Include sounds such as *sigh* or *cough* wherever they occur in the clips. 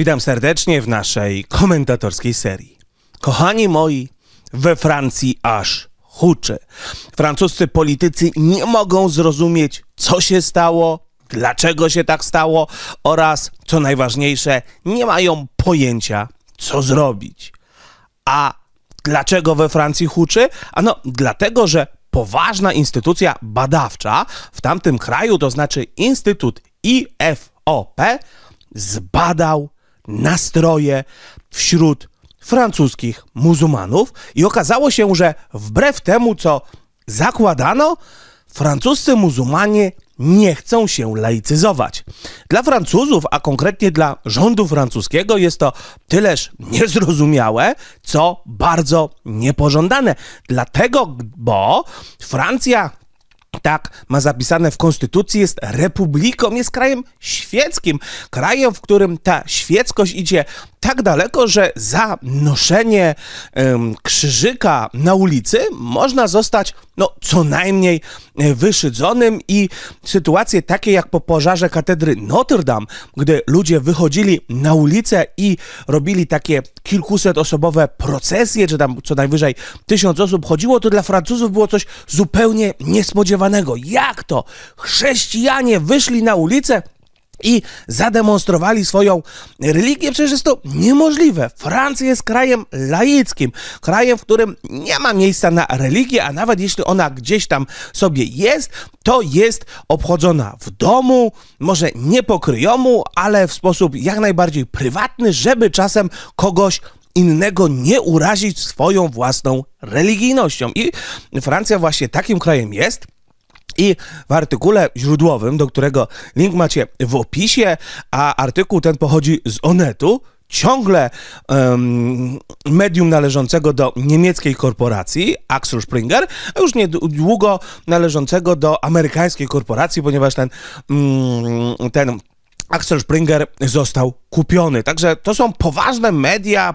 Witam serdecznie w naszej komentatorskiej serii. Kochani moi, we Francji aż huczy. Francuscy politycy nie mogą zrozumieć, co się stało, dlaczego się tak stało oraz, co najważniejsze, nie mają pojęcia, co zrobić. A dlaczego we Francji huczy? Ano, dlatego, że poważna instytucja badawcza w tamtym kraju, to znaczy Instytut IFOP, zbadał nastroje wśród francuskich muzułmanów i okazało się, że wbrew temu, co zakładano, francuscy muzułmanie nie chcą się laicyzować. Dla Francuzów, a konkretnie dla rządu francuskiego, jest to tyleż niezrozumiałe, co bardzo niepożądane. Dlatego, bo Francja tak ma zapisane w Konstytucji, jest republiką, jest krajem świeckim, krajem, w którym ta świeckość idzie tak daleko, że za noszenie ym, krzyżyka na ulicy można zostać no, co najmniej e, wyszydzonym i sytuacje takie jak po pożarze katedry Notre Dame, gdy ludzie wychodzili na ulicę i robili takie kilkuset osobowe procesje, czy tam co najwyżej tysiąc osób chodziło, to dla Francuzów było coś zupełnie niespodziewanego. Jak to? Chrześcijanie wyszli na ulicę? i zademonstrowali swoją religię. Przecież jest to niemożliwe. Francja jest krajem laickim, krajem, w którym nie ma miejsca na religię, a nawet jeśli ona gdzieś tam sobie jest, to jest obchodzona w domu, może nie pokryjomu, ale w sposób jak najbardziej prywatny, żeby czasem kogoś innego nie urazić swoją własną religijnością. I Francja właśnie takim krajem jest i w artykule źródłowym, do którego link macie w opisie, a artykuł ten pochodzi z Onetu, ciągle um, medium należącego do niemieckiej korporacji Axel Springer, a już niedługo należącego do amerykańskiej korporacji, ponieważ ten, um, ten Axel Springer został kupiony. Także to są poważne media,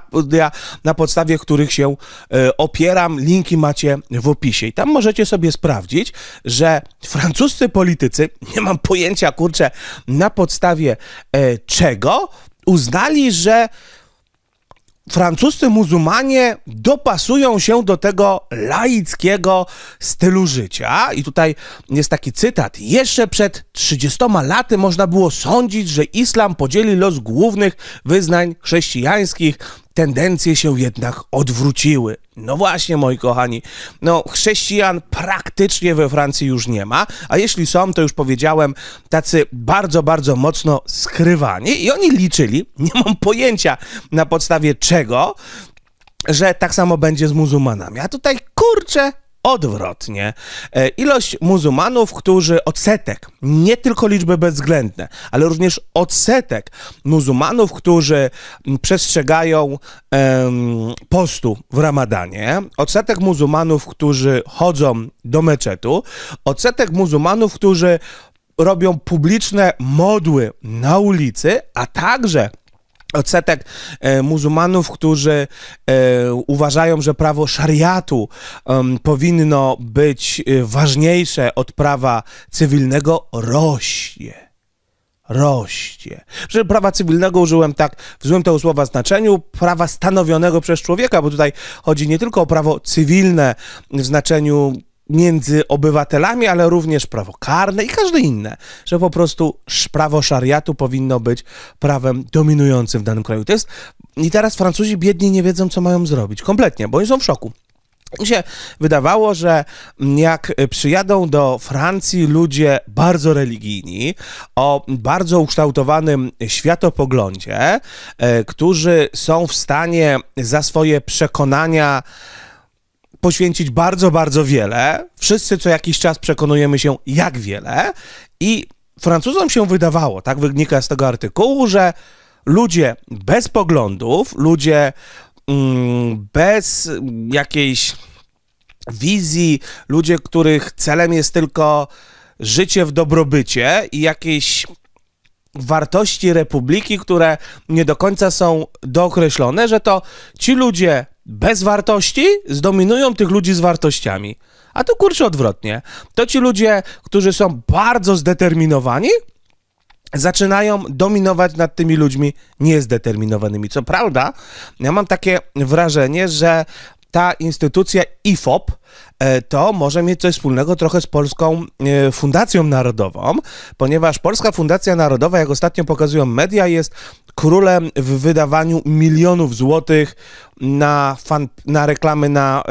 na podstawie których się e, opieram. Linki macie w opisie. I tam możecie sobie sprawdzić, że francuscy politycy, *laughs* nie mam pojęcia kurczę, na podstawie e, czego uznali, że francuscy muzułmanie dopasują się do tego laickiego stylu życia. I tutaj jest taki cytat. Jeszcze przed 30 laty można było sądzić, że islam podzieli los głównych wyznań chrześcijańskich Tendencje się jednak odwróciły. No właśnie, moi kochani, no chrześcijan praktycznie we Francji już nie ma, a jeśli są, to już powiedziałem, tacy bardzo, bardzo mocno skrywani i oni liczyli, nie mam pojęcia na podstawie czego, że tak samo będzie z muzułmanami. A tutaj kurczę, odwrotnie. E, ilość muzułmanów, którzy odsetek, nie tylko liczby bezwzględne, ale również odsetek muzułmanów, którzy przestrzegają postu w ramadanie, odsetek muzułmanów, którzy chodzą do meczetu, odsetek muzułmanów, którzy robią publiczne modły na ulicy, a także odsetek e, muzułmanów, którzy e, uważają, że prawo szariatu powinno być e, ważniejsze od prawa cywilnego, rośnie rośnie. Że prawa cywilnego użyłem tak w złym tego słowa znaczeniu, prawa stanowionego przez człowieka, bo tutaj chodzi nie tylko o prawo cywilne w znaczeniu między obywatelami, ale również prawo karne i każde inne, że po prostu prawo szariatu powinno być prawem dominującym w danym kraju. To jest... I teraz Francuzi biedni nie wiedzą, co mają zrobić. Kompletnie, bo oni są w szoku. Mi się wydawało, że jak przyjadą do Francji ludzie bardzo religijni, o bardzo ukształtowanym światopoglądzie, e, którzy są w stanie za swoje przekonania poświęcić bardzo, bardzo wiele. Wszyscy co jakiś czas przekonujemy się, jak wiele. I Francuzom się wydawało, tak wynika z tego artykułu, że ludzie bez poglądów, ludzie mm, bez jakiejś wizji, ludzie, których celem jest tylko życie w dobrobycie i jakieś wartości republiki, które nie do końca są dookreślone, że to ci ludzie bez wartości zdominują tych ludzi z wartościami. A to kurczę odwrotnie. To ci ludzie, którzy są bardzo zdeterminowani, zaczynają dominować nad tymi ludźmi niezdeterminowanymi. Co prawda, ja mam takie wrażenie, że ta instytucja IFOP e, to może mieć coś wspólnego trochę z Polską e, Fundacją Narodową, ponieważ Polska Fundacja Narodowa, jak ostatnio pokazują media, jest królem w wydawaniu milionów złotych na, fan, na reklamy na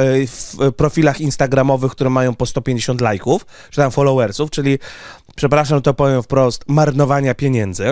e, profilach instagramowych, które mają po 150 lajków, czy tam followersów, czyli, przepraszam, to powiem wprost, marnowania pieniędzy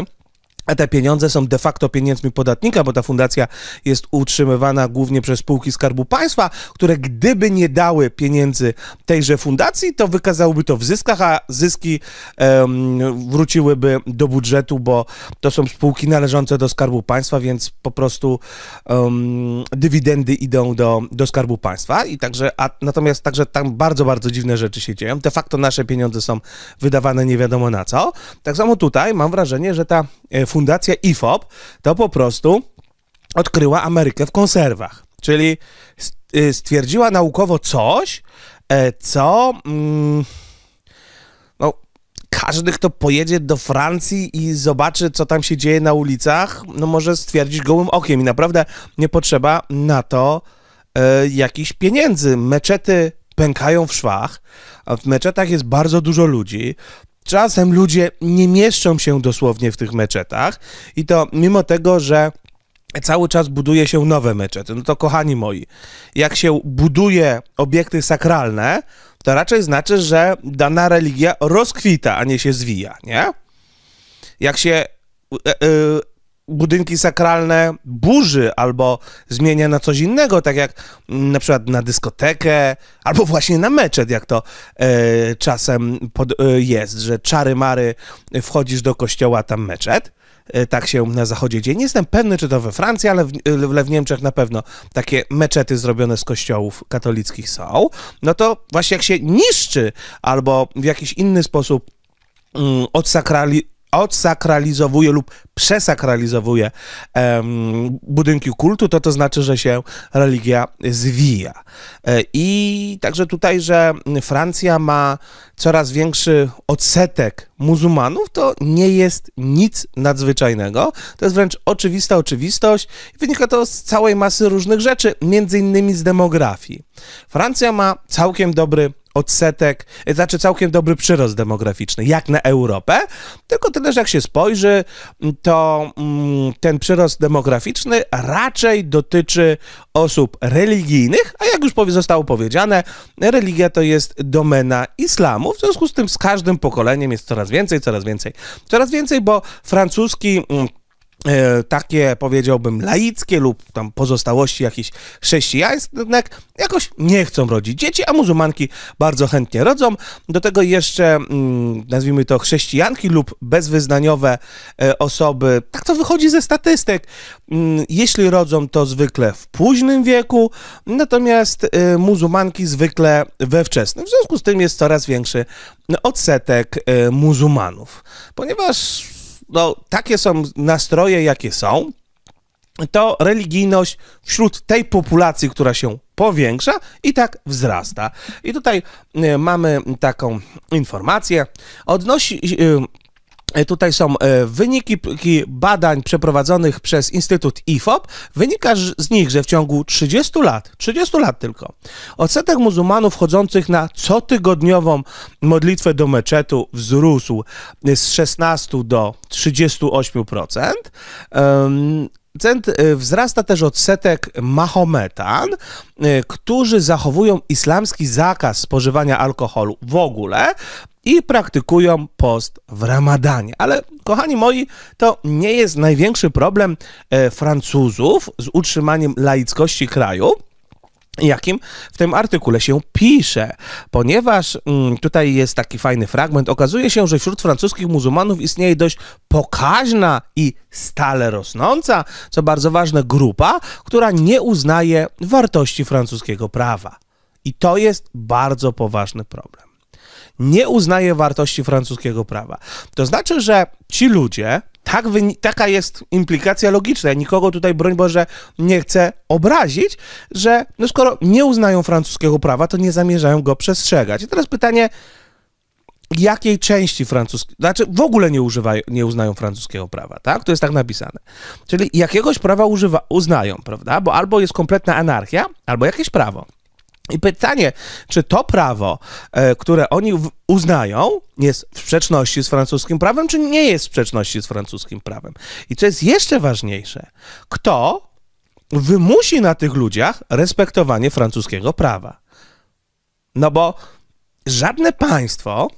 a te pieniądze są de facto pieniędzmi podatnika, bo ta fundacja jest utrzymywana głównie przez spółki Skarbu Państwa, które gdyby nie dały pieniędzy tejże fundacji, to wykazałyby to w zyskach, a zyski um, wróciłyby do budżetu, bo to są spółki należące do Skarbu Państwa, więc po prostu um, dywidendy idą do, do Skarbu Państwa. I także, a, natomiast także tam bardzo, bardzo dziwne rzeczy się dzieją. De facto nasze pieniądze są wydawane nie wiadomo na co. Tak samo tutaj mam wrażenie, że ta e, fundacja IFOP, e to po prostu odkryła Amerykę w konserwach. Czyli y, stwierdziła naukowo coś, e, co. Mm, no, każdy, kto pojedzie do Francji i zobaczy, co tam się dzieje na ulicach, no może stwierdzić gołym okiem. I naprawdę nie potrzeba na to e, jakichś pieniędzy. Meczety pękają w szwach, a w meczetach jest bardzo dużo ludzi. Czasem ludzie nie mieszczą się dosłownie w tych meczetach i to mimo tego, że cały czas buduje się nowe meczety. No to kochani moi, jak się buduje obiekty sakralne, to raczej znaczy, że dana religia rozkwita, a nie się zwija, nie? Jak się e, e, budynki sakralne burzy albo zmienia na coś innego, tak jak mm, na przykład na dyskotekę albo właśnie na meczet, jak to e, czasem pod, e, jest, że czary mary wchodzisz do kościoła, tam meczet. E, tak się na zachodzie dzieje. Nie jestem pewny, czy to we Francji, ale w, e, w, w Niemczech na pewno takie meczety zrobione z kościołów katolickich są. No to właśnie jak się niszczy albo w jakiś inny sposób mm, odsakrali, odsakralizowuje lub przesakralizowuje um, budynki kultu, to to znaczy, że się religia zwija. E, I także tutaj, że Francja ma coraz większy odsetek muzułmanów, to nie jest nic nadzwyczajnego. To jest wręcz oczywista oczywistość wynika to z całej masy różnych rzeczy, między innymi z demografii. Francja ma całkiem dobry odsetek, y, znaczy całkiem dobry przyrost demograficzny, jak na Europę, tylko tyle, że jak się spojrzy, mm, to mm, ten przyrost demograficzny raczej dotyczy osób religijnych, a jak już zostało powiedziane, religia to jest domena islamu, w związku z tym z każdym pokoleniem jest coraz więcej, coraz więcej, coraz więcej, bo francuski mm, E, takie powiedziałbym laickie lub tam pozostałości jakichś chrześcijanek jakoś nie chcą rodzić dzieci, a muzułmanki bardzo chętnie rodzą. Do tego jeszcze mm, nazwijmy to chrześcijanki lub bezwyznaniowe e, osoby, tak to wychodzi ze statystyk, mm, jeśli rodzą to zwykle w późnym wieku, natomiast e, muzułmanki zwykle we wczesnym. W związku z tym jest coraz większy odsetek muzułmanów, ponieważ no, takie są nastroje, jakie są, to religijność wśród tej populacji, która się powiększa i tak wzrasta. I tutaj e, mamy taką informację. Odnosi e, E, tutaj są e, wyniki badań przeprowadzonych przez Instytut IFOP. Wynika z nich, że w ciągu 30 lat, 30 lat tylko, odsetek muzułmanów chodzących na cotygodniową modlitwę do meczetu wzrósł z 16 do 38%. E, wzrasta też odsetek Mahometan, którzy zachowują islamski zakaz spożywania alkoholu w ogóle i praktykują post w ramadanie. Ale, kochani moi, to nie jest największy problem e, Francuzów z utrzymaniem laickości kraju jakim w tym artykule się pisze, ponieważ mm, tutaj jest taki fajny fragment. Okazuje się, że wśród francuskich muzułmanów istnieje dość pokaźna i stale rosnąca, co bardzo ważne, grupa, która nie uznaje wartości francuskiego prawa. I to jest bardzo poważny problem nie uznaje wartości francuskiego prawa. To znaczy, że ci ludzie, tak taka jest implikacja logiczna. Nikogo tutaj, broń Boże, nie chcę obrazić, że no skoro nie uznają francuskiego prawa, to nie zamierzają go przestrzegać. I teraz pytanie, jakiej części francuskiego, znaczy w ogóle nie, używają, nie uznają francuskiego prawa, tak? To jest tak napisane. Czyli jakiegoś prawa używa, uznają, prawda? Bo albo jest kompletna anarchia, albo jakieś prawo. I pytanie, czy to prawo, e, które oni uznają, jest w sprzeczności z francuskim prawem, czy nie jest w sprzeczności z francuskim prawem? I co jest jeszcze ważniejsze, kto wymusi na tych ludziach respektowanie francuskiego prawa? No bo żadne państwo,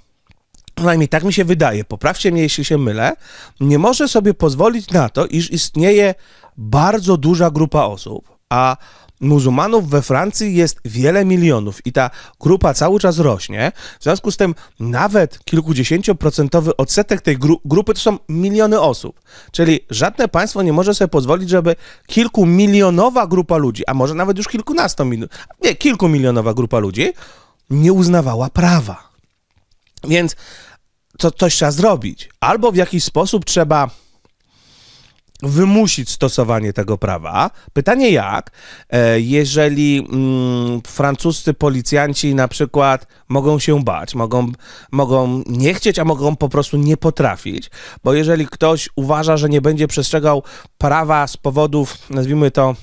przynajmniej tak mi się wydaje, poprawcie mnie, jeśli się mylę, nie może sobie pozwolić na to, iż istnieje bardzo duża grupa osób, a muzułmanów we Francji jest wiele milionów i ta grupa cały czas rośnie. W związku z tym nawet kilkudziesięcioprocentowy odsetek tej gru grupy to są miliony osób. Czyli żadne państwo nie może sobie pozwolić, żeby kilkumilionowa grupa ludzi, a może nawet już kilkunastu nie, kilkumilionowa grupa ludzi nie uznawała prawa. Więc to coś trzeba zrobić. Albo w jakiś sposób trzeba wymusić stosowanie tego prawa. Pytanie jak, e, jeżeli mm, francuscy policjanci na przykład mogą się bać, mogą, mogą nie chcieć, a mogą po prostu nie potrafić, bo jeżeli ktoś uważa, że nie będzie przestrzegał prawa z powodów, nazwijmy to,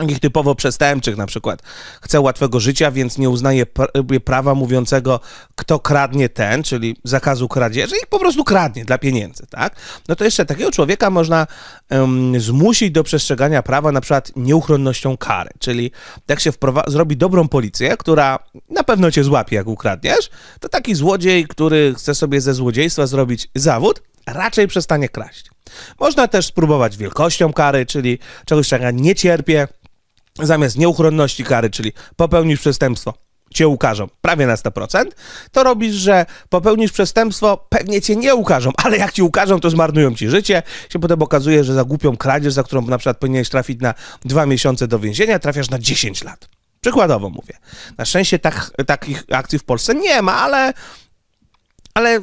takich typowo przestępczych, na przykład chce łatwego życia, więc nie uznaje y, prawa mówiącego, kto kradnie ten, czyli zakazu kradzieży i po prostu kradnie dla pieniędzy, tak? No to jeszcze takiego człowieka można um, zmusić do przestrzegania prawa na przykład nieuchronnością kary, czyli jak się zrobi dobrą policję, która na pewno cię złapie, jak ukradniesz, to taki złodziej, który chce sobie ze złodziejstwa zrobić zawód, raczej przestanie kraść. Można też spróbować wielkością kary, czyli czegoś, czego nie cierpię, zamiast nieuchronności kary, czyli popełnisz przestępstwo, cię ukażą prawie na 100%, to robisz, że popełnisz przestępstwo, pewnie cię nie ukażą, ale jak ci ukażą, to zmarnują ci życie. Się potem okazuje, że za głupią kradzież, za którą na przykład powinieneś trafić na dwa miesiące do więzienia, trafiasz na 10 lat. Przykładowo mówię. Na szczęście tak, takich akcji w Polsce nie ma, ale ale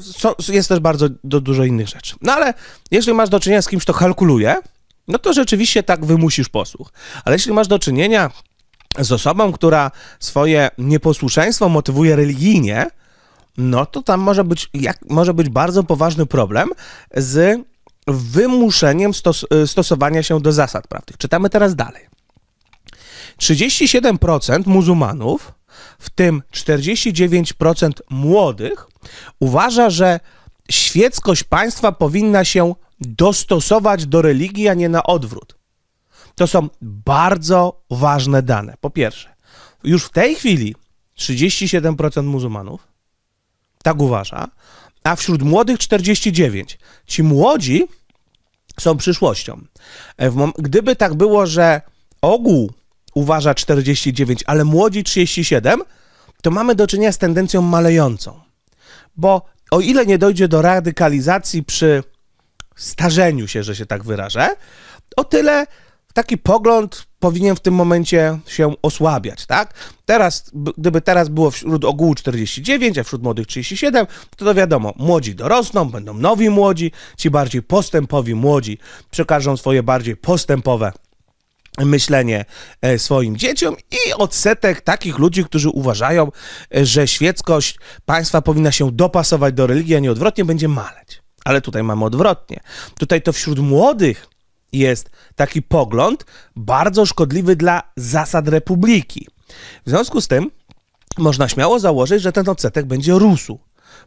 jest też bardzo do dużo innych rzeczy. No ale jeśli masz do czynienia z kimś, kto kalkuluje, no to rzeczywiście tak wymusisz posłuch. Ale jeśli masz do czynienia z osobą, która swoje nieposłuszeństwo motywuje religijnie, no to tam może być, jak, może być bardzo poważny problem z wymuszeniem stos y, stosowania się do zasad prawnych. Czytamy teraz dalej. 37% muzułmanów, w tym 49% młodych, uważa, że świeckość państwa powinna się dostosować do religii, a nie na odwrót. To są bardzo ważne dane. Po pierwsze, już w tej chwili 37% muzułmanów tak uważa, a wśród młodych 49%. Ci młodzi są przyszłością. E, gdyby tak było, że ogół uważa 49, ale młodzi 37, to mamy do czynienia z tendencją malejącą. Bo o ile nie dojdzie do radykalizacji przy starzeniu się, że się tak wyrażę, o tyle taki pogląd powinien w tym momencie się osłabiać, tak? Teraz, gdyby teraz było wśród ogółu 49, a wśród młodych 37, to, to wiadomo, młodzi dorosną, będą nowi młodzi, ci bardziej postępowi młodzi przekażą swoje bardziej postępowe myślenie e, swoim dzieciom i odsetek takich ludzi, którzy uważają, e, że świeckość państwa powinna się dopasować do religii, a nie odwrotnie, będzie maleć. Ale tutaj mamy odwrotnie. Tutaj to wśród młodych jest taki pogląd bardzo szkodliwy dla zasad republiki. W związku z tym można śmiało założyć, że ten odsetek będzie rósł,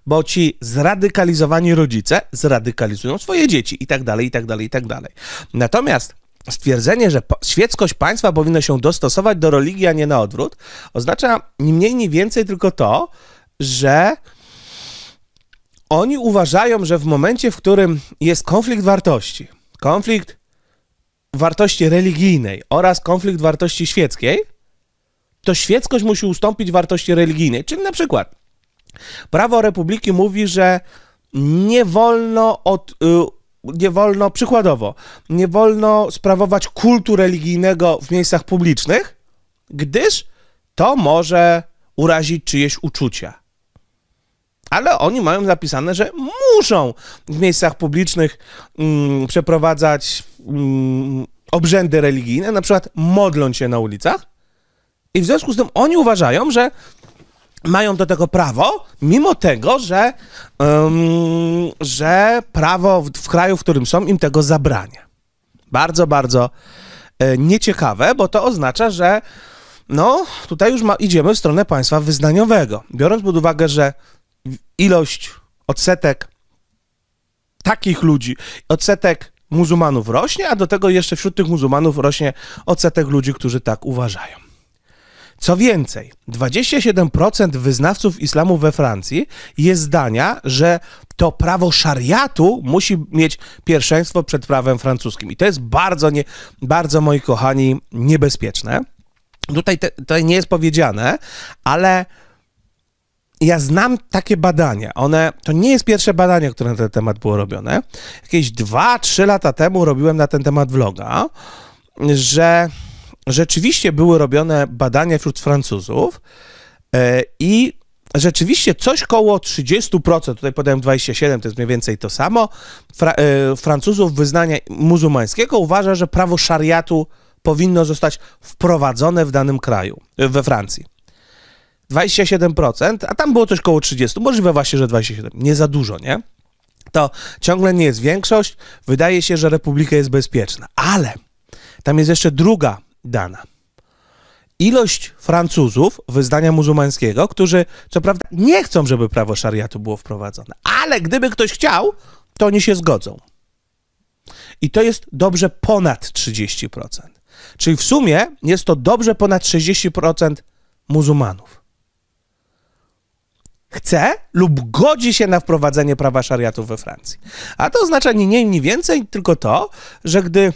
bo ci zradykalizowani rodzice zradykalizują swoje dzieci i tak dalej, i tak dalej, i tak dalej. Natomiast stwierdzenie, że świeckość państwa powinno się dostosować do religii, a nie na odwrót, oznacza ni mniej, ni więcej tylko to, że oni uważają, że w momencie, w którym jest konflikt wartości, konflikt wartości religijnej oraz konflikt wartości świeckiej, to świeckość musi ustąpić wartości religijnej. Czyli na przykład prawo republiki mówi, że nie wolno od. Y, nie wolno, przykładowo, nie wolno sprawować kultu religijnego w miejscach publicznych, gdyż to może urazić czyjeś uczucia ale oni mają zapisane, że muszą w miejscach publicznych mm, przeprowadzać mm, obrzędy religijne, na przykład modląc się na ulicach. I w związku z tym oni uważają, że mają do tego prawo, mimo tego, że, um, że prawo w, w, kraju, w którym są, im tego zabrania. Bardzo, bardzo e, nieciekawe, bo to oznacza, że no, tutaj już ma, idziemy w stronę państwa wyznaniowego. Biorąc pod uwagę, że ilość odsetek takich ludzi, odsetek muzułmanów rośnie, a do tego jeszcze wśród tych muzułmanów rośnie odsetek ludzi, którzy tak uważają. Co więcej, 27% wyznawców islamu we Francji jest zdania, że to prawo szariatu musi mieć pierwszeństwo przed prawem francuskim. I to jest bardzo, nie, bardzo moi kochani, niebezpieczne. Tutaj, tutaj nie jest powiedziane, ale ja znam takie badania. One, to nie jest pierwsze badanie, które na ten temat było robione. Jakieś 2-3 lata temu robiłem na ten temat vloga, że rzeczywiście były robione badania wśród Francuzów e, i rzeczywiście coś koło 30%, tutaj podałem 27, to jest mniej więcej to samo, Fra e, Francuzów wyznania muzułmańskiego uważa, że prawo szariatu powinno zostać wprowadzone w danym kraju, we Francji. 27%, a tam było coś koło 30%, możliwe właśnie, że 27%, nie za dużo, nie? To ciągle nie jest większość, wydaje się, że Republika jest bezpieczna, ale tam jest jeszcze druga dana. Ilość Francuzów wyznania muzułmańskiego, którzy co prawda nie chcą, żeby prawo szariatu było wprowadzone, ale gdyby ktoś chciał, to oni się zgodzą. I to jest dobrze ponad 30%. Czyli w sumie jest to dobrze ponad 60% muzułmanów chce lub godzi się na wprowadzenie prawa szariatu we Francji. A to oznacza nie mniej, nie więcej, tylko to, że gdy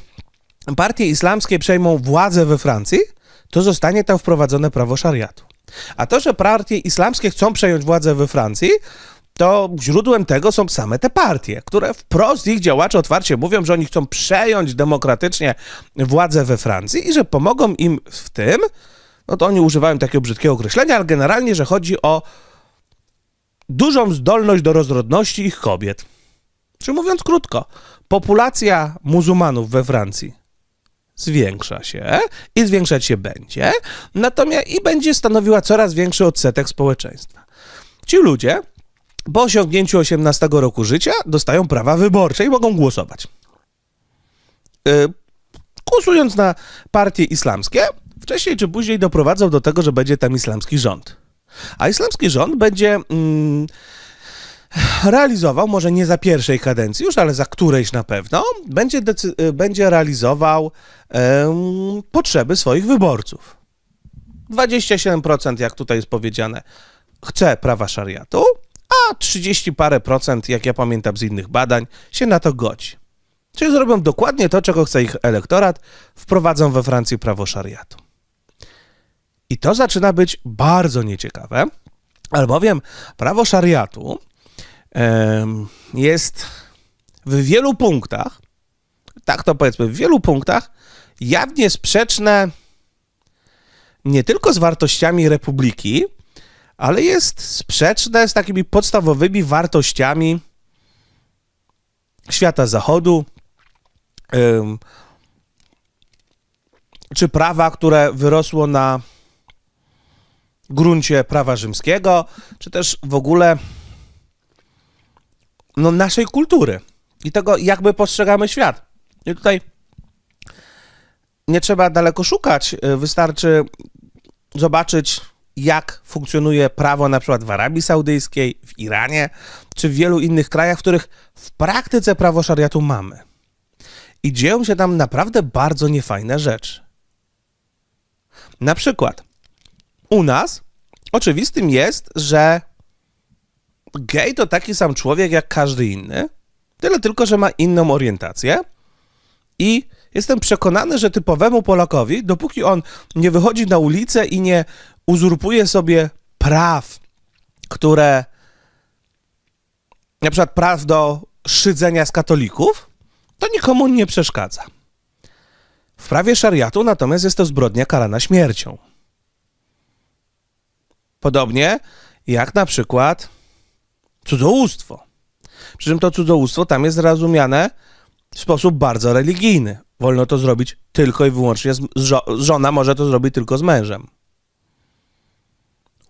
partie islamskie przejmą władzę we Francji, to zostanie tam wprowadzone prawo szariatu. A to, że partie islamskie chcą przejąć władzę we Francji, to źródłem tego są same te partie, które wprost ich działacze otwarcie mówią, że oni chcą przejąć demokratycznie władzę we Francji i że pomogą im w tym, no to oni używają takiego brzydkiego określenia, ale generalnie, że chodzi o dużą zdolność do rozrodności ich kobiet. Czy mówiąc krótko, populacja muzułmanów we Francji zwiększa się i zwiększać się będzie, natomiast i będzie stanowiła coraz większy odsetek społeczeństwa. Ci ludzie po osiągnięciu 18 roku życia dostają prawa wyborcze i mogą głosować. Yy, na partie islamskie, wcześniej czy później doprowadzą do tego, że będzie tam islamski rząd. A islamski rząd będzie mm, realizował, może nie za pierwszej kadencji już, ale za którejś na pewno, będzie, decy- y, będzie realizował em, potrzeby swoich wyborców. 27%, jak tutaj jest powiedziane, chce prawa szariatu, a 30 parę procent, jak ja pamiętam z innych badań, się na to godzi. Czyli zrobią dokładnie to, czego chce ich elektorat, wprowadzą we Francji prawo szariatu. I to zaczyna być bardzo nieciekawe, albowiem prawo szariatu jest w wielu punktach, tak to powiedzmy, w wielu punktach jawnie sprzeczne nie tylko z wartościami republiki, ale jest sprzeczne z takimi podstawowymi wartościami świata zachodu, czy prawa, które wyrosło na gruncie prawa rzymskiego, czy też w ogóle no, naszej kultury i tego, jak my postrzegamy świat. I tutaj nie trzeba daleko szukać, y, wystarczy zobaczyć, jak funkcjonuje prawo na przykład w Arabii Saudyjskiej, w Iranie, czy w wielu innych krajach, w których w praktyce prawo szariatu mamy. I dzieją się tam naprawdę bardzo niefajne rzeczy. Na przykład u nas oczywistym jest, że gej to taki sam człowiek jak każdy inny, tyle tylko, że ma inną orientację i jestem przekonany, że typowemu Polakowi, dopóki on nie wychodzi na ulicę i nie uzurpuje sobie praw, które na przykład praw do szydzenia z katolików, to nikomu nie przeszkadza. W prawie szariatu natomiast jest to zbrodnia karana śmiercią. Podobnie jak na przykład cudzołóstwo. Przy czym to cudzołóstwo tam jest rozumiane w sposób bardzo religijny. Wolno to zrobić tylko i wyłącznie z, żo żona może to zrobić tylko z mężem.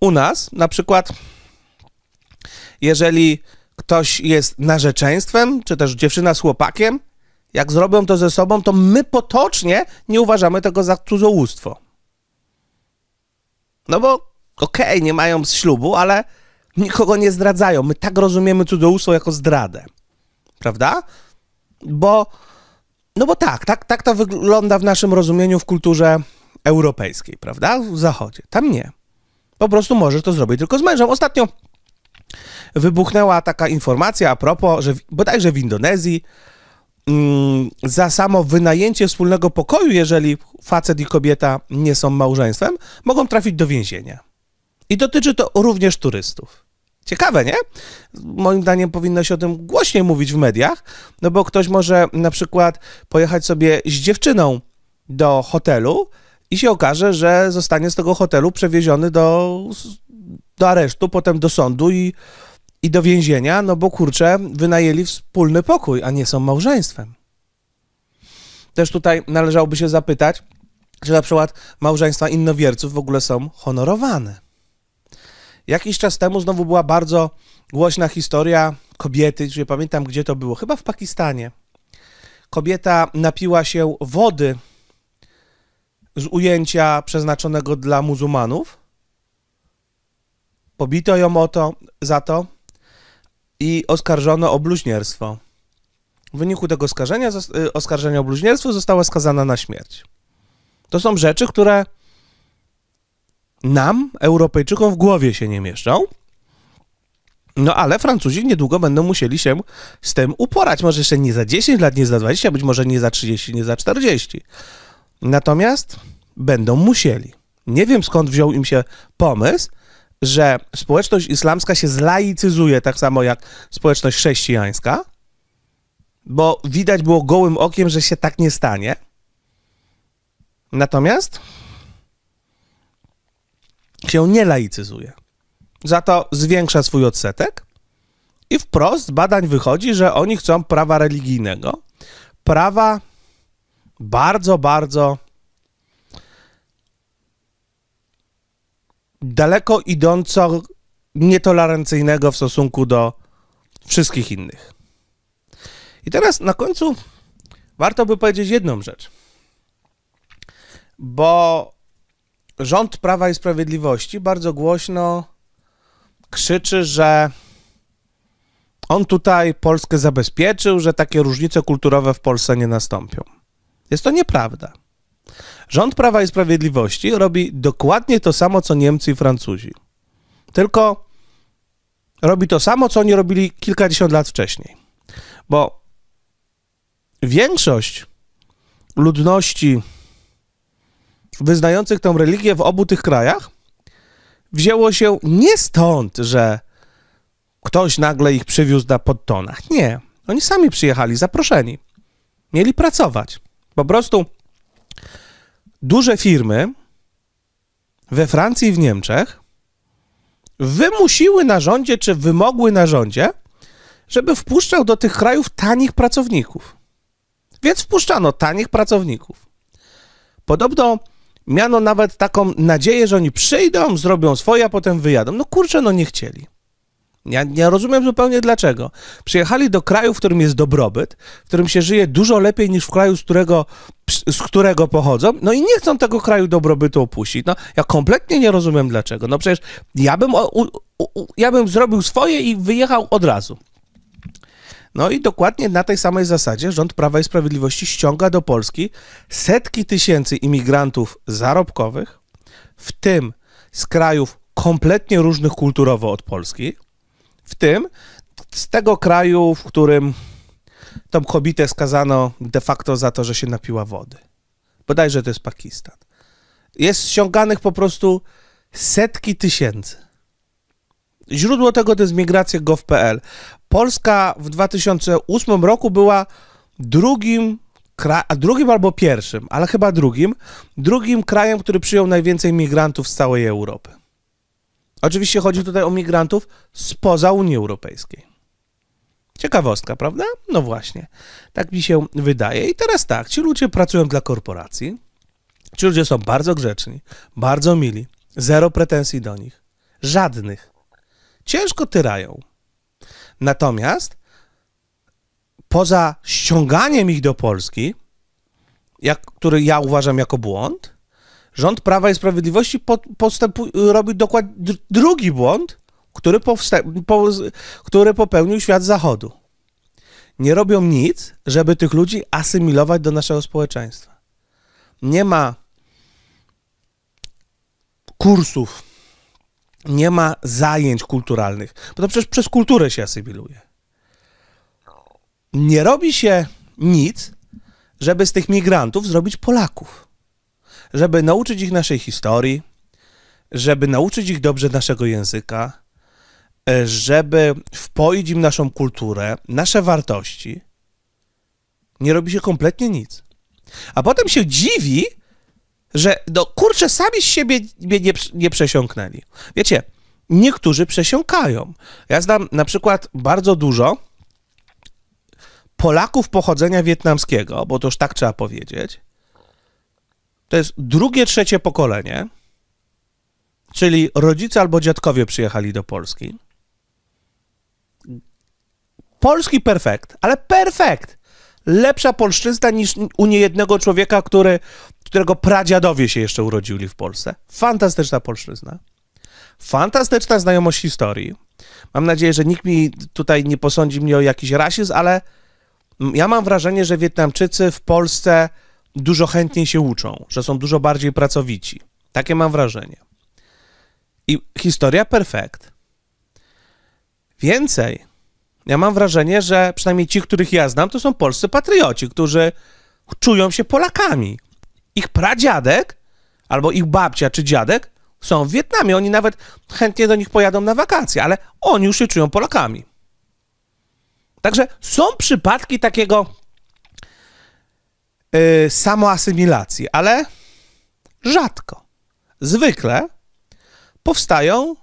U nas na przykład jeżeli ktoś jest narzeczeństwem, czy też dziewczyna z chłopakiem, jak zrobią to ze sobą, to my potocznie nie uważamy tego za cudzołóstwo. No bo okej, okay, nie mają z ślubu, ale nikogo nie zdradzają. My tak rozumiemy cudzołóstwo jako zdradę. Prawda? Bo, no bo tak, tak, tak to wygląda w naszym rozumieniu w kulturze europejskiej, prawda? W zachodzie. Tam nie. Po prostu możesz to zrobić tylko z mężem. Ostatnio wybuchnęła taka informacja a propos, że bodajże w Indonezji mm, za samo wynajęcie wspólnego pokoju, jeżeli facet i kobieta nie są małżeństwem, mogą trafić do więzienia. I dotyczy to również turystów. Ciekawe, nie? Moim zdaniem powinno się o tym głośniej mówić w mediach, no bo ktoś może na przykład pojechać sobie z dziewczyną do hotelu i się okaże, że zostanie z tego hotelu przewieziony do, do aresztu, potem do sądu i, i do więzienia, no bo kurczę, wynajęli wspólny pokój, a nie są małżeństwem. Też tutaj należałoby się zapytać, czy na przykład małżeństwa innowierców w ogóle są honorowane. Jakiś czas temu znowu była bardzo głośna historia kobiety, już nie pamiętam gdzie to było, chyba w Pakistanie. Kobieta napiła się wody z ujęcia przeznaczonego dla muzułmanów. Pobito ją o to, za to i oskarżono o bluźnierstwo. W wyniku tego oskarżenia, y, oskarżenia o bluźnierstwo została skazana na śmierć. To są rzeczy, które nam, Europejczykom, w głowie się nie mieszczą. No ale Francuzi niedługo będą musieli się z tym uporać. Może jeszcze nie za 10 lat, nie za 20, być może nie za 30, nie za 40. Natomiast będą musieli. Nie wiem skąd wziął im się pomysł, że społeczność islamska się zlaicyzuje tak samo jak społeczność chrześcijańska, bo widać było gołym okiem, że się tak nie stanie. Natomiast się nie laicyzuje. Za to zwiększa swój odsetek i wprost z badań wychodzi, że oni chcą prawa religijnego, prawa bardzo, bardzo daleko idąco nietolerancyjnego w stosunku do wszystkich innych. I teraz na końcu warto by powiedzieć jedną rzecz, bo rząd Prawa i Sprawiedliwości bardzo głośno krzyczy, że on tutaj Polskę zabezpieczył, że takie różnice kulturowe w Polsce nie nastąpią. Jest to nieprawda. Rząd Prawa i Sprawiedliwości robi dokładnie to samo, co Niemcy i Francuzi. Tylko robi to samo, co oni robili kilkadziesiąt lat wcześniej. Bo większość ludności wyznających tę religię w obu tych krajach wzięło się nie stąd, że ktoś nagle ich przywiózł na podtonach. Nie. Oni sami przyjechali, zaproszeni. Mieli pracować. Po prostu duże firmy we Francji i w Niemczech wymusiły na rządzie, czy wymogły na rządzie, żeby wpuszczał do tych krajów tanich pracowników. Więc wpuszczano tanich pracowników. Podobno miano nawet taką nadzieję, że oni przyjdą, zrobią swoje, a potem wyjadą. No kurczę, no nie chcieli. Ja nie rozumiem zupełnie dlaczego. Przyjechali do kraju, w którym jest dobrobyt, w którym się żyje dużo lepiej niż w kraju, z którego, z którego pochodzą, no i nie chcą tego kraju dobrobytu opuścić. No, ja kompletnie nie rozumiem dlaczego. No przecież ja bym, u, u, u, ja bym zrobił swoje i wyjechał od razu. No i dokładnie na tej samej zasadzie rząd Prawa i Sprawiedliwości ściąga do Polski setki tysięcy imigrantów zarobkowych, w tym z krajów kompletnie różnych kulturowo od Polski, w tym z tego kraju, w którym tą kobietę skazano de facto za to, że się napiła wody. że to jest Pakistan. Jest ściąganych po prostu setki tysięcy. Źródło tego to jest migracja.gov.pl. Polska w 2008 roku była drugim drugim albo pierwszym, ale chyba drugim, drugim krajem, który przyjął najwięcej migrantów z całej Europy. Oczywiście chodzi tutaj o migrantów spoza Unii Europejskiej. Ciekawostka, prawda? No właśnie. Tak mi się wydaje. I teraz tak, ci ludzie pracują dla korporacji. Ci ludzie są bardzo grzeczni, bardzo mili, zero pretensji do nich. Żadnych ciężko tyrają. Natomiast poza ściąganiem ich do Polski, jak, który ja uważam jako błąd, rząd Prawa i Sprawiedliwości po, postępu, robi dokładnie drugi błąd, który, po, który popełnił świat Zachodu. Nie robią nic, żeby tych ludzi asymilować do naszego społeczeństwa. Nie ma kursów nie ma zajęć kulturalnych, bo to przecież przez kulturę się asymiluje. Nie robi się nic, żeby z tych migrantów zrobić Polaków, żeby nauczyć ich naszej historii, żeby nauczyć ich dobrze naszego języka, e, żeby wpoić im naszą kulturę, nasze wartości. Nie robi się kompletnie nic. A potem się dziwi, że no kurczę, sami z siebie nie, nie, nie przesiąknęli. Wiecie, niektórzy przesiąkają. Ja znam na przykład bardzo dużo Polaków pochodzenia wietnamskiego, bo to już tak trzeba powiedzieć. To jest drugie, trzecie pokolenie, czyli rodzice albo dziadkowie przyjechali do Polski. Polski perfekt, ale perfekt. Lepsza polszczyzna niż u niejednego człowieka, który którego pradziadowie się jeszcze urodzili w Polsce. Fantastyczna polszczyzna. Fantastyczna znajomość historii. Mam nadzieję, że nikt mi tutaj nie posądzi mnie o jakiś rasizm, ale ja mam wrażenie, że Wietnamczycy w Polsce dużo chętniej się uczą, że są dużo bardziej pracowici. Takie mam wrażenie. I historia perfekt. Więcej, ja mam wrażenie, że przynajmniej ci, których ja znam, to są polscy patrioci, którzy czują się Polakami ich pradziadek albo ich babcia czy dziadek są w Wietnamie. Oni nawet chętnie do nich pojadą na wakacje, ale oni już się czują Polakami. Także są przypadki takiego yy, samoasymilacji, ale rzadko. Zwykle powstają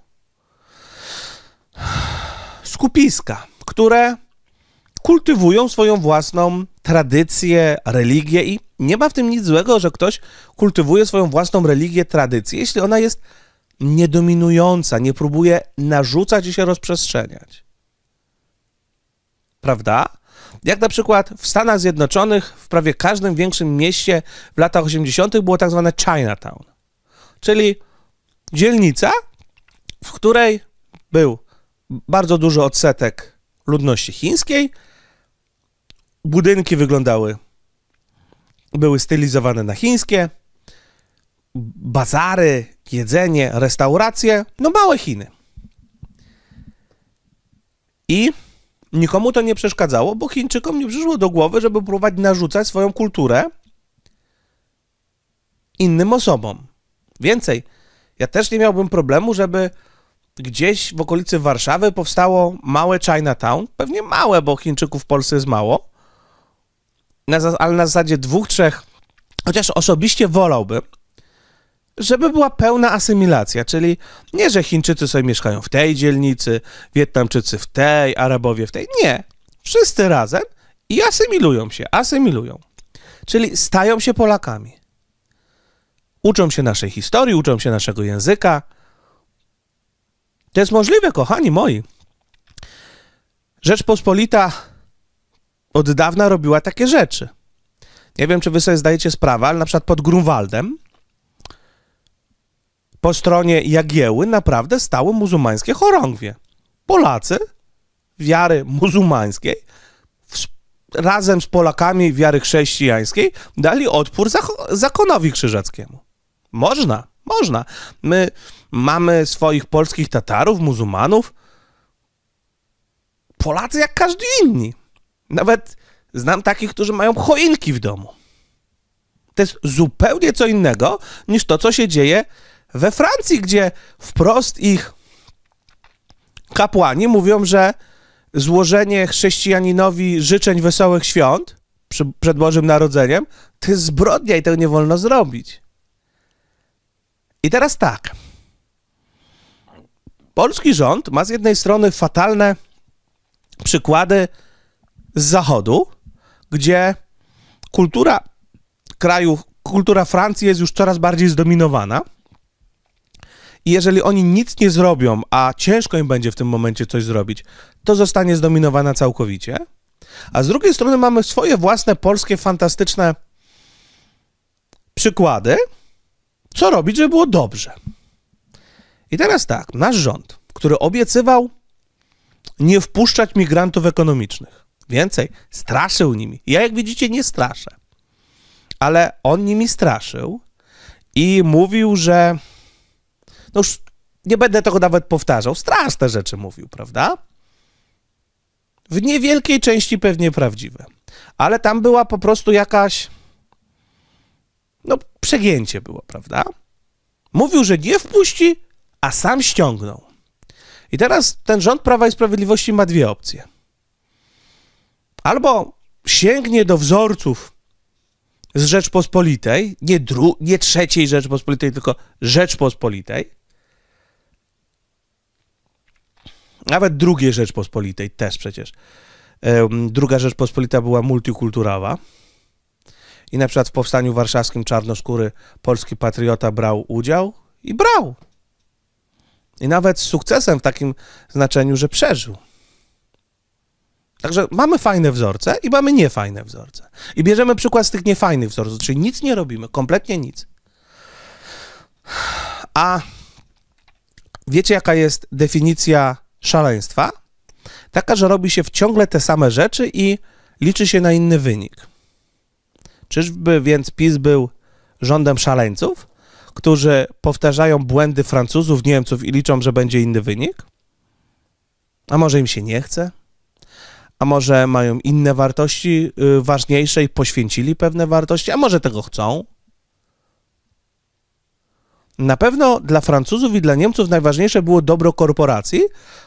skupiska, które kultywują swoją własną tradycje, religię i nie ma w tym nic złego, że ktoś kultywuje swoją własną religię, tradycję, jeśli ona jest niedominująca, nie próbuje narzucać i się rozprzestrzeniać. Prawda? Jak na przykład w Stanach Zjednoczonych, w prawie każdym większym mieście w latach 80. było tak zwane Chinatown, czyli dzielnica, w której był bardzo duży odsetek ludności chińskiej, budynki wyglądały. Były stylizowane na chińskie, bazary, jedzenie, restauracje, no małe Chiny. I nikomu to nie przeszkadzało, bo Chińczykom nie przyszło do głowy, żeby próbować narzucać swoją kulturę innym osobom. Więcej, ja też nie miałbym problemu, żeby gdzieś w okolicy Warszawy powstało małe Chinatown, pewnie małe, bo Chińczyków w Polsce jest mało, na, ale na zasadzie dwóch, trzech, chociaż osobiście wolałbym, żeby była pełna asymilacja, czyli nie, że Chińczycy sobie mieszkają w tej dzielnicy, Wietnamczycy w tej, Arabowie w tej. Nie. Wszyscy razem i asymilują się, asymilują. Czyli stają się Polakami. Uczą się naszej historii, uczą się naszego języka. To jest możliwe, kochani moi. Rzeczpospolita od dawna robiła takie rzeczy. Nie wiem, czy wy sobie zdajecie sprawę, ale na przykład pod Grunwaldem po stronie Jagieły naprawdę stały muzułmańskie chorągwie. Polacy wiary muzułmańskiej razem z Polakami wiary chrześcijańskiej dali odpór zakonowi krzyżackiemu. Można, można. My mamy swoich polskich Tatarów, muzułmanów. Polacy jak każdy inni. Nawet znam takich, którzy mają choinki w domu. To jest zupełnie co innego niż to, co się dzieje we Francji, gdzie wprost ich kapłani mówią, że złożenie chrześcijaninowi życzeń wesołych świąt przed Bożym Narodzeniem to jest zbrodnia i tego nie wolno zrobić. I teraz tak. Polski rząd ma z jednej strony fatalne przykłady z zachodu, gdzie kultura kraju, kultura Francji jest już coraz bardziej zdominowana. I jeżeli oni nic nie zrobią, a ciężko im będzie w tym momencie coś zrobić, to zostanie zdominowana całkowicie. A z drugiej strony mamy swoje własne polskie fantastyczne przykłady, co robić, żeby było dobrze. I teraz tak, nasz rząd, który obiecywał nie wpuszczać migrantów ekonomicznych, Więcej, straszył nimi. Ja, jak widzicie, nie straszę. Ale on nimi straszył i mówił, że. No już nie będę tego nawet powtarzał. Straszne rzeczy mówił, prawda? W niewielkiej części pewnie prawdziwe. Ale tam była po prostu jakaś. No, przegięcie było, prawda? Mówił, że nie wpuści, a sam ściągnął. I teraz ten rząd Prawa i Sprawiedliwości ma dwie opcje albo sięgnie do wzorców z Rzeczpospolitej, nie, dru- nie trzeciej Rzeczpospolitej, tylko Rzeczpospolitej, nawet drugiej Rzeczpospolitej też przecież. Druga Rzeczpospolita była multikulturowa. I na przykład w powstaniu warszawskim czarnoskóry polski patriota brał udział i brał. I nawet z sukcesem w takim znaczeniu, że przeżył. Także mamy fajne wzorce i mamy niefajne wzorce. I bierzemy przykład z tych niefajnych wzorców, czyli nic nie robimy, kompletnie nic. A wiecie, jaka jest definicja szaleństwa? Taka, że robi się w ciągle te same rzeczy i liczy się na inny wynik. Czyżby więc PiS był rządem szaleńców, którzy powtarzają błędy Francuzów, Niemców i liczą, że będzie inny wynik? A może im się nie chce? a może mają inne wartości y, ważniejsze i poświęcili pewne wartości, a może tego chcą. Na pewno dla Francuzów i dla Niemców najważniejsze było dobro korporacji,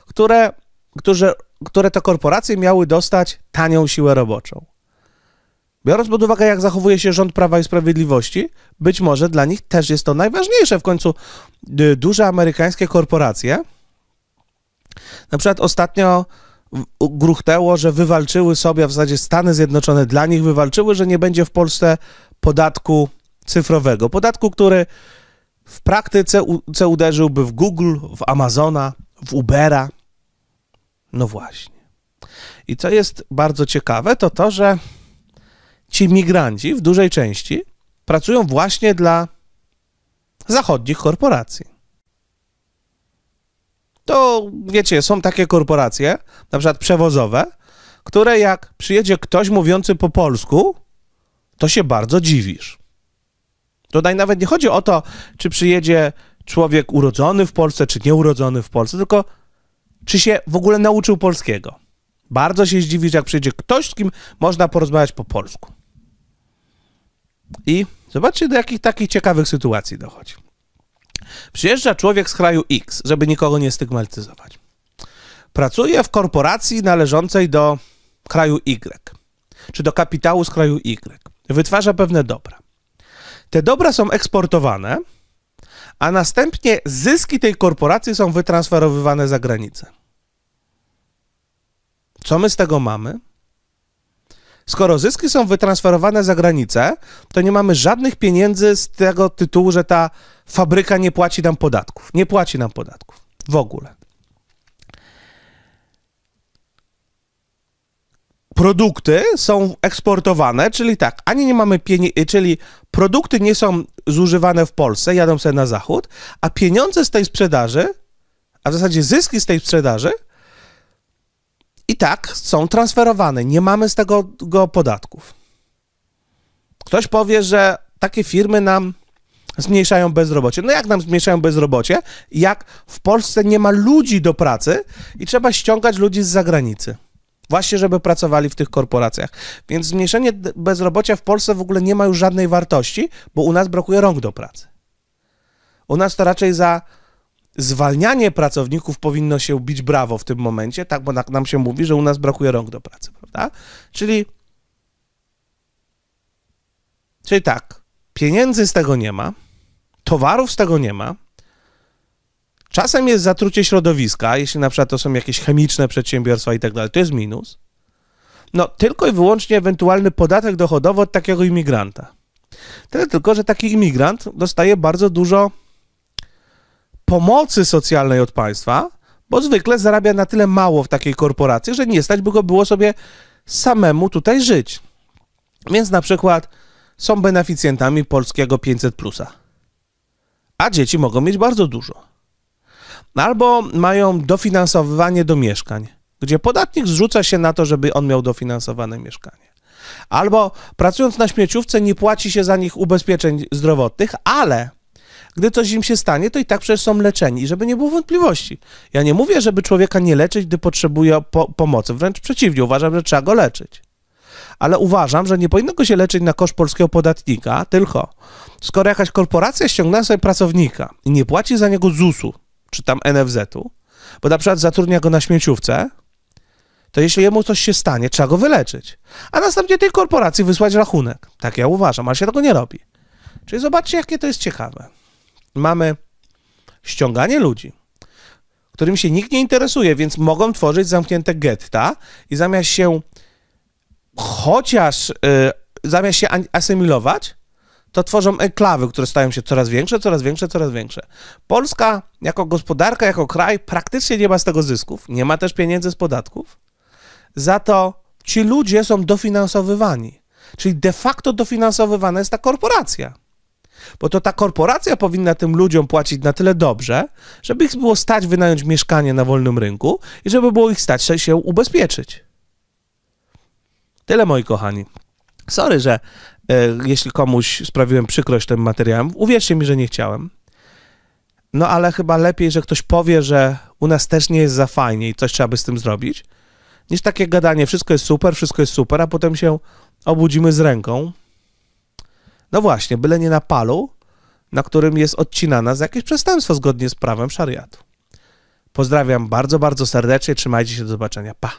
które, którzy, które te korporacje miały dostać tanią siłę roboczą. Biorąc pod uwagę, jak zachowuje się rząd Prawa i Sprawiedliwości, być może dla nich też jest to najważniejsze. W końcu y, duże amerykańskie korporacje, na przykład ostatnio gruchnęło, że wywalczyły sobie, a w zasadzie Stany Zjednoczone dla nich wywalczyły, że nie będzie w Polsce podatku cyfrowego. Podatku, który w praktyce uderzyłby w Google, w Amazona, w Ubera. No właśnie. I co jest bardzo ciekawe, to to, że ci migranci w dużej części pracują właśnie dla zachodnich korporacji to wiecie, są takie korporacje, na przykład przewozowe, które jak przyjedzie ktoś mówiący po polsku, to się bardzo dziwisz. Tutaj nawet nie chodzi o to, czy przyjedzie człowiek urodzony w Polsce, czy nieurodzony w Polsce, tylko czy się w ogóle nauczył polskiego. Bardzo się zdziwisz, jak przyjedzie ktoś, z kim można porozmawiać po polsku. I zobaczcie, do jakich takich ciekawych sytuacji dochodzi. Przyjeżdża człowiek z kraju X, żeby nikogo nie stygmatyzować. Pracuje w korporacji należącej do kraju Y, czy do kapitału z kraju Y. Wytwarza pewne dobra. Te dobra są eksportowane, a następnie zyski tej korporacji są wytransferowywane za granicę. Co my z tego mamy? Skoro zyski są wytransferowane za granicę, to nie mamy żadnych pieniędzy z tego tytułu, że ta fabryka nie płaci nam podatków. Nie płaci nam podatków w ogóle. Produkty są eksportowane, czyli tak, ani nie mamy pieniędzy, czyli produkty nie są zużywane w Polsce, jadą sobie na zachód, a pieniądze z tej sprzedaży, a w zasadzie zyski z tej sprzedaży i tak są transferowane, nie mamy z tego, podatków. Ktoś powie, że takie firmy nam zmniejszają bezrobocie. No jak nam zmniejszają bezrobocie, jak w Polsce nie ma ludzi do pracy i trzeba ściągać ludzi z zagranicy. Właśnie, żeby pracowali w tych korporacjach. Więc zmniejszenie bezrobocia w Polsce w ogóle nie ma już żadnej wartości, bo u nas brakuje rąk do pracy. U nas to raczej za zwalnianie pracowników powinno się bić brawo w tym momencie, tak, bo nam się mówi, że u nas brakuje rąk do pracy, prawda? Czyli, czyli tak, pieniędzy z tego nie ma, towarów z tego nie ma, czasem jest zatrucie środowiska, jeśli na przykład to są jakieś chemiczne przedsiębiorstwa i tak dalej, to jest minus. No, tylko i wyłącznie ewentualny podatek dochodowy od takiego imigranta. Tyle tylko, że taki imigrant dostaje bardzo dużo pomocy socjalnej od państwa, bo zwykle zarabia na tyle mało w takiej korporacji, że nie stać by go było sobie samemu tutaj żyć. Więc na przykład są beneficjentami polskiego 500, a dzieci mogą mieć bardzo dużo. Albo mają dofinansowywanie do mieszkań, gdzie podatnik zrzuca się na to, żeby on miał dofinansowane mieszkanie. Albo pracując na śmieciówce nie płaci się za nich ubezpieczeń zdrowotnych, ale gdy coś im się stanie, to i tak przecież są leczeni, I żeby nie było wątpliwości. Ja nie mówię, żeby człowieka nie leczyć, gdy potrzebuje po pomocy, wręcz przeciwnie, uważam, że trzeba go leczyć. Ale uważam, że nie powinno go się leczyć na koszt polskiego podatnika, tylko skoro jakaś korporacja ściągnęła sobie pracownika i nie płaci za niego ZUS-u, czy tam NFZ-u, bo na przykład zatrudnia go na śmieciówce, to jeśli jemu coś się stanie, trzeba go wyleczyć. A następnie tej korporacji wysłać rachunek. Tak ja uważam, ale się tego nie robi. Czyli zobaczcie, jakie to jest ciekawe mamy ściąganie ludzi, którym się nikt nie interesuje, więc mogą tworzyć zamknięte getta i zamiast się chociaż, y, zamiast się asymilować, to tworzą enklawy, które stają się coraz większe, coraz większe, coraz większe. Polska jako gospodarka, jako kraj praktycznie nie ma z tego zysków, nie ma też pieniędzy z podatków, za to ci ludzie są dofinansowywani. Czyli de facto dofinansowywana jest ta korporacja bo to ta korporacja powinna tym ludziom płacić na tyle dobrze, żeby ich było stać wynająć mieszkanie na wolnym rynku i żeby było ich stać się ubezpieczyć. Tyle, moi kochani. Sorry, że e, jeśli komuś sprawiłem przykrość tym materiałem, uwierzcie mi, że nie chciałem. No ale chyba lepiej, że ktoś powie, że u nas też nie jest za fajnie i coś trzeba by z tym zrobić, niż takie gadanie, wszystko jest super, wszystko jest super, a potem się obudzimy z ręką no właśnie, byle nie na palu, na którym jest odcinana za jakieś przestępstwo zgodnie z prawem szariatu. Pozdrawiam bardzo, bardzo serdecznie, trzymajcie się, do zobaczenia, pa!